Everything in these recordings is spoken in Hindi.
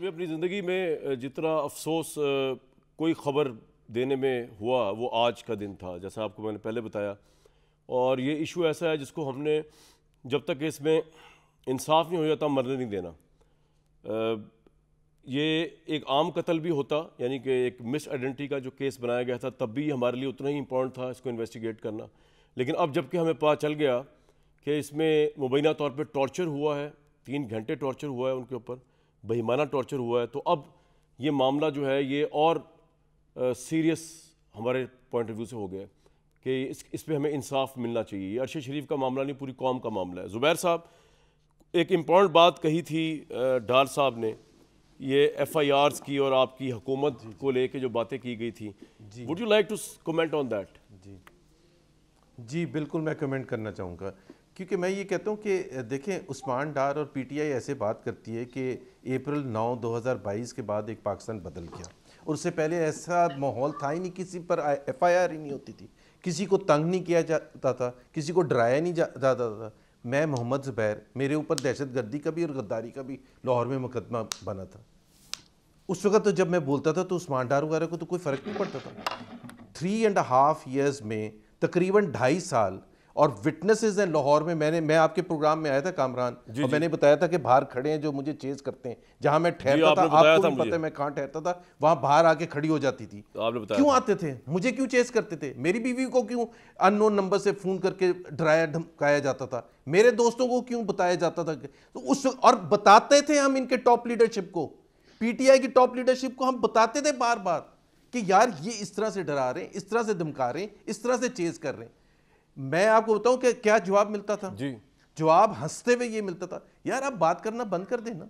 मैं अपनी ज़िंदगी में जितना अफसोस कोई ख़बर देने में हुआ वो आज का दिन था जैसा आपको मैंने पहले बताया और ये इशू ऐसा है जिसको हमने जब तक इसमें इंसाफ नहीं हो जाता मरने नहीं देना ये एक आम कत्ल भी होता यानी कि एक मिस आइडेंटिटी का जो केस बनाया गया था तब भी हमारे लिए उतना ही इम्पोर्टेंट था इसको इन्वेस्टिगेट करना लेकिन अब जबकि हमें पता चल गया कि इसमें मुबैना तौर पर टॉर्चर हुआ है तीन घंटे टॉर्चर हुआ है उनके ऊपर बहिमाना टॉर्चर हुआ है तो अब ये मामला जो है ये और सीरियस हमारे पॉइंट ऑफ व्यू से हो गया कि इस इस पर हमें इंसाफ मिलना चाहिए ये अरशद शरीफ का मामला नहीं पूरी कौम का मामला है ज़ुबैर साहब एक इम्पॉर्टेंट बात कही थी डार साहब ने ये एफ आई आर्स की और आपकी हुकूमत को लेके जो बातें की गई थी would you like to comment on that जी जी बिल्कुल मैं कमेंट करना चाहूँगा क्योंकि मैं ये कहता हूँ कि देखें उस्मान डार और पीटीआई ऐसे बात करती है कि अप्रैल 9 2022 के बाद एक पाकिस्तान बदल गया और उससे पहले ऐसा माहौल था ही नहीं किसी पर एफ आई आर ही नहीं होती थी किसी को तंग नहीं किया जाता था किसी को डराया नहीं जाता था मैं मोहम्मद ज़ुबैर मेरे ऊपर दहशत गर्दी का भी और गद्दारी का भी लाहौर में मुकदमा बना था उस वक्त तो जब मैं बोलता था तो उस्मान डार वगैरह को तो कोई फ़र्क नहीं पड़ता था थ्री एंड हाफ ईयर्स में तकरीबन ढाई साल और विटनेसेस हैं लाहौर में मैंने मैं आपके प्रोग्राम में आया था कामरान और मैंने बताया था कि बाहर खड़े हैं जो मुझे चेज करते हैं जहां मैं ठहरता था आपको था पता है मैं कहाँ ठहरता था वहां बाहर आके खड़ी हो जाती थी तो क्यों आते थे मुझे क्यों चेज करते थे मेरी बीवी को क्यों अननोन नंबर से फोन करके डराया धमकाया जाता था मेरे दोस्तों को क्यों बताया जाता था तो उस और बताते थे हम इनके टॉप लीडरशिप को पीटीआई की टॉप लीडरशिप को हम बताते थे बार बार कि यार ये इस तरह से डरा रहे हैं इस तरह से धमका रहे हैं इस तरह से चेज कर रहे हैं मैं आपको बताऊं कि क्या जवाब मिलता था जी जवाब हंसते हुए ये मिलता था यार आप बात करना बंद कर देना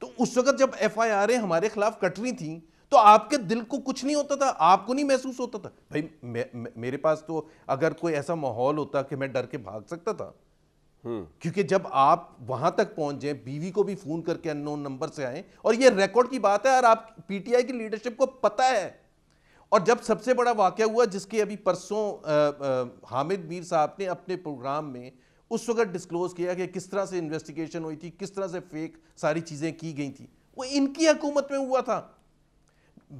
तो उस वक्त जब एफ आई आर हमारे खिलाफ कट रही थी तो आपके दिल को कुछ नहीं होता था आपको नहीं महसूस होता था भाई मे, मेरे पास तो अगर कोई ऐसा माहौल होता कि मैं डर के भाग सकता था हम्म। क्योंकि जब आप वहां तक पहुंच जाए बीवी को भी फोन करके अननोन नंबर से आए और ये रिकॉर्ड की बात है और आप पीटीआई की लीडरशिप को पता है और जब सबसे बड़ा वाक़ हुआ जिसके अभी परसों हामिद मीर साहब ने अपने प्रोग्राम में उस वक्त डिस्क्लोज़ किया कि किस तरह से इन्वेस्टिगेशन हुई थी किस तरह से फेक सारी चीज़ें की गई थी वो इनकी हकूमत में हुआ था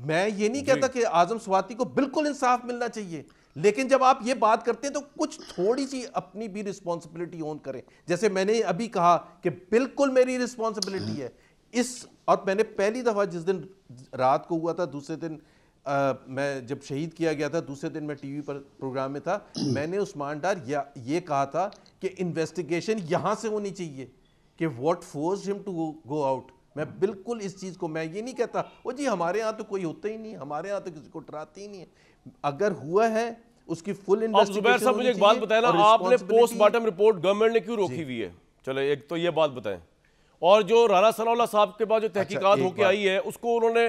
मैं ये नहीं कहता कि आजम स्वाति को बिल्कुल इंसाफ मिलना चाहिए लेकिन जब आप ये बात करते हैं तो कुछ थोड़ी सी अपनी भी रिस्पॉन्सिबिलिटी ऑन करें जैसे मैंने अभी कहा कि बिल्कुल मेरी रिस्पॉन्सिबिलिटी है इस और मैंने पहली दफ़ा जिस दिन रात को हुआ था दूसरे दिन आ, मैं जब शहीद किया गया था दूसरे दिन मैं टीवी पर प्रोग्राम में था मैंने उस्मान डार ये कहा था कि इन्वेस्टिगेशन यहाँ से होनी चाहिए कि what force him to go out मैं बिल्कुल इस चीज़ को मैं ये नहीं कहता वो जी हमारे यहाँ तो कोई होता ही नहीं हमारे यहाँ तो किसी को डराते ही नहीं है अगर हुआ है उसकी फुल इन्वेस्टिगेशन साहब मुझे एक बात बताया ना आपने पोस्टमार्टम रिपोर्ट गवर्नमेंट ने क्यों रोकी हुई है चलो एक तो ये बात बताएं और जो राना सलाउल्ला साहब के पास जो अच्छा, तहकीकात अच्छा, होकर आई है उसको उन्होंने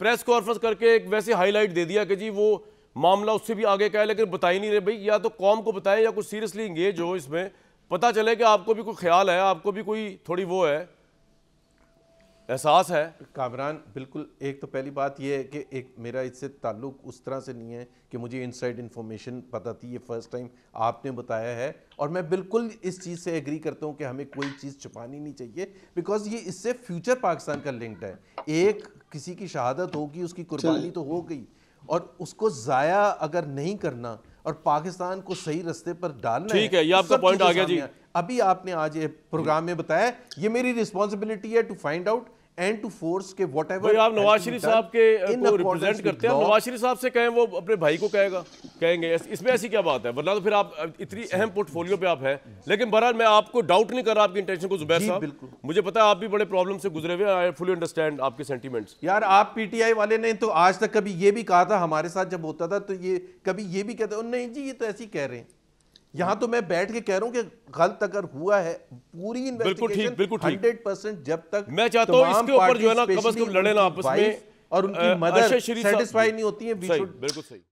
प्रेस कॉन्फ्रेंस करके एक वैसे हाईलाइट दे दिया कि जी वो मामला उससे भी आगे का है लेकिन बता ही नहीं रहे भाई या तो कॉम को बताएं या कुछ सीरियसली इंगेज हो इसमें पता चले कि आपको भी कोई ख्याल है आपको भी कोई थोड़ी वो है एहसास है कामरान बिल्कुल एक तो पहली बात यह है कि एक मेरा इससे ताल्लुक उस तरह से नहीं है कि मुझे इनसाइड इन्फॉर्मेशन पता थी ये फ़र्स्ट टाइम आपने बताया है और मैं बिल्कुल इस चीज़ से एग्री करता हूँ कि हमें कोई चीज़ छुपानी नहीं चाहिए बिकॉज ये इससे फ्यूचर पाकिस्तान का लिंक्ड है एक किसी की शहादत होगी उसकी कुर्बानी तो हो गई और उसको ज़ाया अगर नहीं करना और पाकिस्तान को सही रास्ते पर डालना ठीक है ये आपका पॉइंट आ गया जी अभी आपने आज ये प्रोग्राम में बताया ये मेरी रिस्पॉन्सिबिलिटी है to find out and to force के वॉट एवर आप नवाज शरीफ साहब के रिप्रेजेंट करते हैं नवाज शरीफ साहब से कहें वो अपने भाई को कहेगा कहेंगे इसमें ऐसी क्या बात है वरना तो फिर आप इतनी अहम पोर्टफोलियो पे आप हैं लेकिन बहरहाल मैं आपको डाउट नहीं कर रहा आपकी इंटेंशन को जुबैर साहब मुझे पता है आप भी बड़े प्रॉब्लम से गुजरे हुए आई फुली अंडरस्टैंड आपके सेंटीमेंट्स यार आप पीटीआई वाले ने तो आज तक कभी ये भी कहा था हमारे साथ जब होता था तो ये कभी ये भी कहते नहीं जी ये तो ऐसे ही कह रहे हैं यहां तो मैं बैठ के कह रहा हूं कि गलत अगर हुआ है पूरी इन्वेस्टिगेशन बिल्कुल हंड्रेड परसेंट जब तक मैं चाहता हूं इसके ऊपर जो है ना कम से कम लड़े ना आपस में और उनकी मदद सेटिस्फाई नहीं होती है बिल्कुल सही